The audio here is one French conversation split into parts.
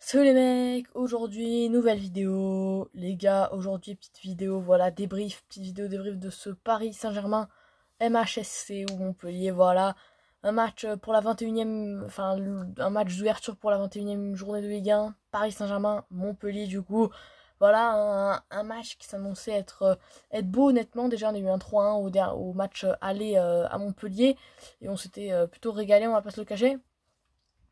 Salut les mecs, aujourd'hui nouvelle vidéo. Les gars, aujourd'hui petite vidéo, voilà, débrief, petite vidéo débrief de ce Paris Saint-Germain MHSC ou Montpellier, voilà. Un match pour la 21e, enfin un match d'ouverture pour la 21e journée de Ligue 1, Paris Saint-Germain, Montpellier du coup. Voilà un, match qui s'annonçait être, euh, être beau honnêtement. Déjà on a eu un 3-1 au, au match aller euh, à Montpellier et on s'était euh, plutôt régalé, on va pas se le cacher.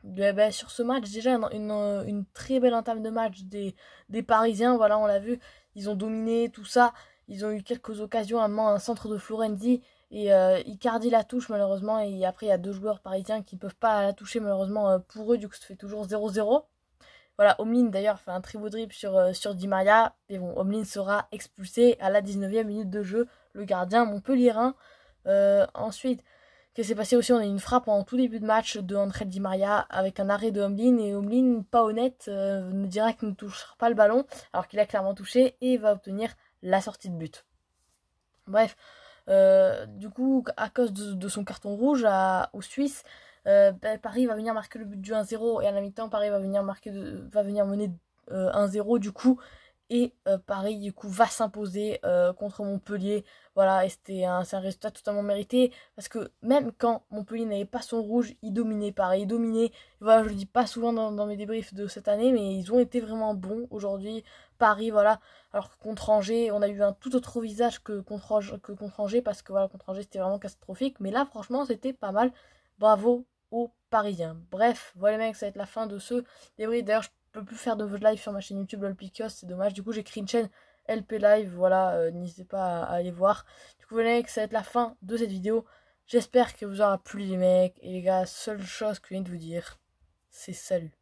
Ben, ben, sur ce match, déjà une, une, très belle entame de match des, Parisiens, voilà, on l'a vu, ils ont dominé tout ça, ils ont eu quelques occasions, à un, un centre de Florenzi, et euh, Icardi la touche malheureusement, et après il y a deux joueurs parisiens qui ne peuvent pas la toucher malheureusement euh, pour eux, du coup ça fait toujours 0-0. Voilà, Omlin d'ailleurs fait un très beau drip sur, euh, sur Di Maria, et bon, Omlin sera expulsé à la 19e minute de jeu, le gardien Montpellier ensuite, Qu'est-ce qui s'est passé aussi, on a eu une frappe en tout début de match de André Di Maria avec un arrêt de Omlin et Omlin, pas honnête, euh, ne dira qu'il ne touchera pas le ballon alors qu'il a clairement touché et va obtenir la sortie de but. Bref, euh, du coup, à cause de, son carton rouge à, aux Suisses, euh, ben, Paris va venir marquer le but du 1-0 et à la mi-temps, Paris va venir, marquer va venir mener 1-0 du coup et euh, Paris, du coup, va s'imposer euh, contre Montpellier. Voilà, et c'était un, résultat totalement mérité. Parce que même quand Montpellier n'avait pas son rouge, il dominait Paris, il dominait. Voilà, je le dis pas souvent dans, mes débriefs de cette année, mais ils ont été vraiment bons aujourd'hui. Paris, voilà. Alors que contre Angers, on a eu un tout autre visage que contre, que contre Angers, parce que voilà, contre Angers, c'était vraiment catastrophique. Mais là, franchement, c'était pas mal. Bravo aux Parisiens. Bref, voilà les mecs, ça va être la fin de ce débrief. D'ailleurs, je peux plus faire de live sur ma chaîne YouTube LolPicos, c'est dommage. Du coup, j'ai créé une chaîne LP Live, voilà, euh, n'hésitez pas à, aller voir. Du coup, voyez que ça va être la fin de cette vidéo. J'espère que vous aurez plu, les mecs. Et les gars, seule chose que je viens de vous dire, c'est salut.